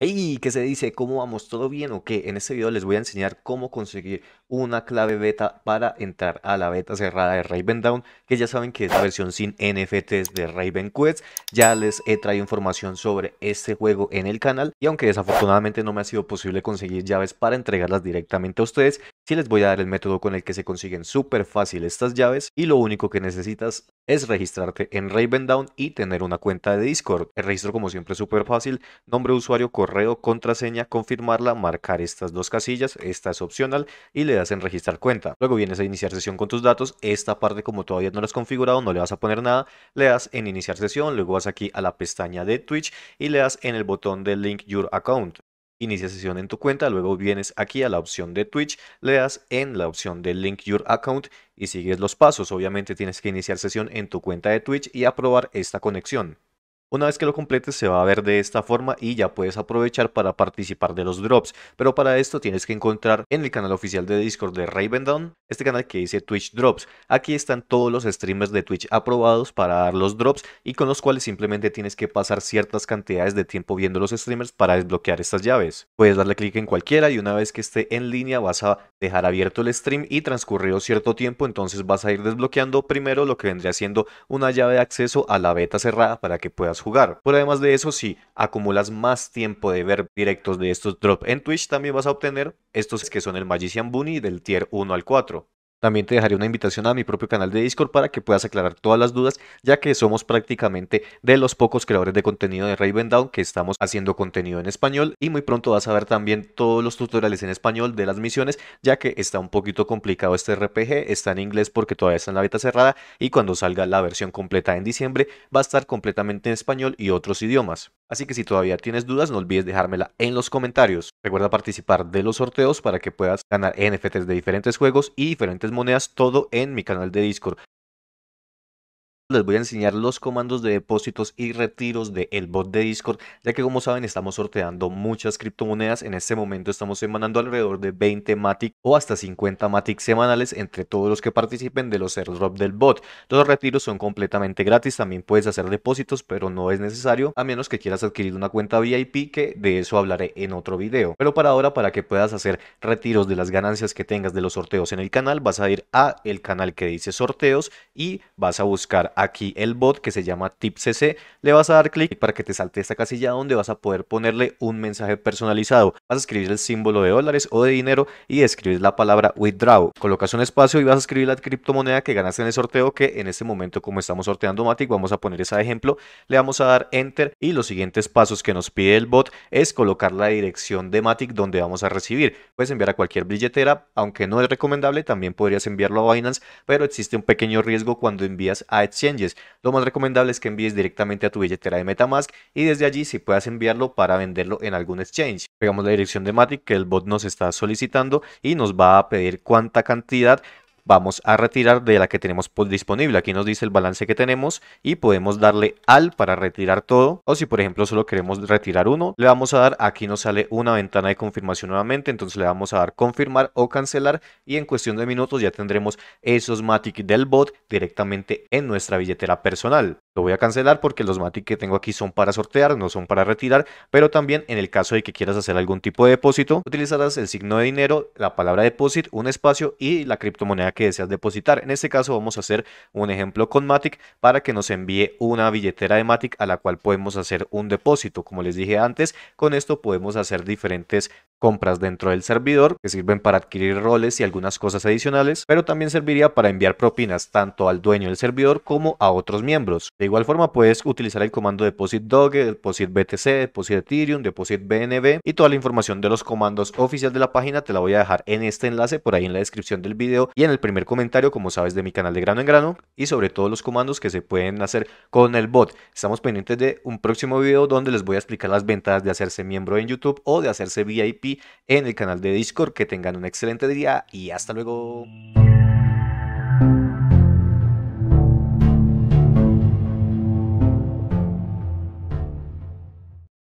Hey, ¿qué se dice? ¿Cómo vamos? ¿Todo bien o qué? En este video les voy a enseñar cómo conseguir una clave beta para entrar a la beta cerrada de Raven Down, que ya saben que es la versión sin NFTs de Raven Quest. Ya les he traído información sobre este juego en el canal y aunque desafortunadamente no me ha sido posible conseguir llaves para entregarlas directamente a ustedes, sí les voy a dar el método con el que se consiguen súper fácil estas llaves y lo único que necesitas es registrarte en Down y tener una cuenta de Discord. El registro como siempre es súper fácil, nombre usuario, correo, contraseña, confirmarla, marcar estas dos casillas, esta es opcional y le das en registrar cuenta. Luego vienes a iniciar sesión con tus datos, esta parte como todavía no la has configurado no le vas a poner nada, le das en iniciar sesión, luego vas aquí a la pestaña de Twitch y le das en el botón de link your account. Inicia sesión en tu cuenta, luego vienes aquí a la opción de Twitch, le das en la opción de Link Your Account y sigues los pasos. Obviamente tienes que iniciar sesión en tu cuenta de Twitch y aprobar esta conexión. Una vez que lo completes se va a ver de esta forma y ya puedes aprovechar para participar de los drops, pero para esto tienes que encontrar en el canal oficial de Discord de Raven Down, este canal que dice Twitch Drops. Aquí están todos los streamers de Twitch aprobados para dar los drops y con los cuales simplemente tienes que pasar ciertas cantidades de tiempo viendo los streamers para desbloquear estas llaves. Puedes darle clic en cualquiera y una vez que esté en línea vas a dejar abierto el stream y transcurrido cierto tiempo entonces vas a ir desbloqueando primero lo que vendría siendo una llave de acceso a la beta cerrada para que puedas jugar. Pero además de eso, si acumulas más tiempo de ver directos de estos drop en Twitch, también vas a obtener estos que son el Magician Bunny del tier 1 al 4. También te dejaré una invitación a mi propio canal de Discord para que puedas aclarar todas las dudas, ya que somos prácticamente de los pocos creadores de contenido de Raven Down que estamos haciendo contenido en español y muy pronto vas a ver también todos los tutoriales en español de las misiones, ya que está un poquito complicado este RPG, está en inglés porque todavía está en la beta cerrada y cuando salga la versión completa en diciembre va a estar completamente en español y otros idiomas. Así que si todavía tienes dudas, no olvides dejármela en los comentarios. Recuerda participar de los sorteos para que puedas ganar NFTs de diferentes juegos y diferentes monedas, todo en mi canal de Discord les voy a enseñar los comandos de depósitos y retiros del el bot de Discord, ya que como saben estamos sorteando muchas criptomonedas, en este momento estamos emanando alrededor de 20 Matic o hasta 50 Matic semanales entre todos los que participen de los AirDrop del bot. Los retiros son completamente gratis, también puedes hacer depósitos, pero no es necesario, a menos que quieras adquirir una cuenta VIP, que de eso hablaré en otro video. Pero para ahora, para que puedas hacer retiros de las ganancias que tengas de los sorteos en el canal, vas a ir a el canal que dice sorteos y vas a buscar aquí el bot que se llama TipCC, le vas a dar clic para que te salte esta casilla donde vas a poder ponerle un mensaje personalizado. Vas a escribir el símbolo de dólares o de dinero y escribir la palabra withdraw. Colocas un espacio y vas a escribir la criptomoneda que ganaste en el sorteo que en este momento como estamos sorteando Matic, vamos a poner ese ejemplo, le vamos a dar enter y los siguientes pasos que nos pide el bot es colocar la dirección de Matic donde vamos a recibir. Puedes enviar a cualquier billetera, aunque no es recomendable, también podrías enviarlo a Binance, pero existe un pequeño riesgo cuando envías a Etsy lo más recomendable es que envíes directamente a tu billetera de Metamask y desde allí si puedas enviarlo para venderlo en algún exchange. Pegamos la dirección de Matic que el bot nos está solicitando y nos va a pedir cuánta cantidad vamos a retirar de la que tenemos disponible. Aquí nos dice el balance que tenemos y podemos darle al para retirar todo. O si por ejemplo solo queremos retirar uno, le vamos a dar, aquí nos sale una ventana de confirmación nuevamente, entonces le vamos a dar confirmar o cancelar y en cuestión de minutos ya tendremos esos Matic del bot directamente en nuestra billetera personal. Lo voy a cancelar porque los Matic que tengo aquí son para sortear, no son para retirar, pero también en el caso de que quieras hacer algún tipo de depósito, utilizarás el signo de dinero, la palabra deposit. un espacio y la criptomoneda que deseas depositar. En este caso vamos a hacer un ejemplo con Matic para que nos envíe una billetera de Matic a la cual podemos hacer un depósito. Como les dije antes, con esto podemos hacer diferentes compras dentro del servidor que sirven para adquirir roles y algunas cosas adicionales, pero también serviría para enviar propinas tanto al dueño del servidor como a otros miembros. De igual forma puedes utilizar el comando deposit dog, deposit btc, deposit ethereum, deposit bnb y toda la información de los comandos oficial de la página te la voy a dejar en este enlace por ahí en la descripción del video y en el primer comentario como sabes de mi canal de grano en grano y sobre todo los comandos que se pueden hacer con el bot. Estamos pendientes de un próximo video donde les voy a explicar las ventajas de hacerse miembro en YouTube o de hacerse VIP en el canal de Discord. Que tengan un excelente día y hasta luego.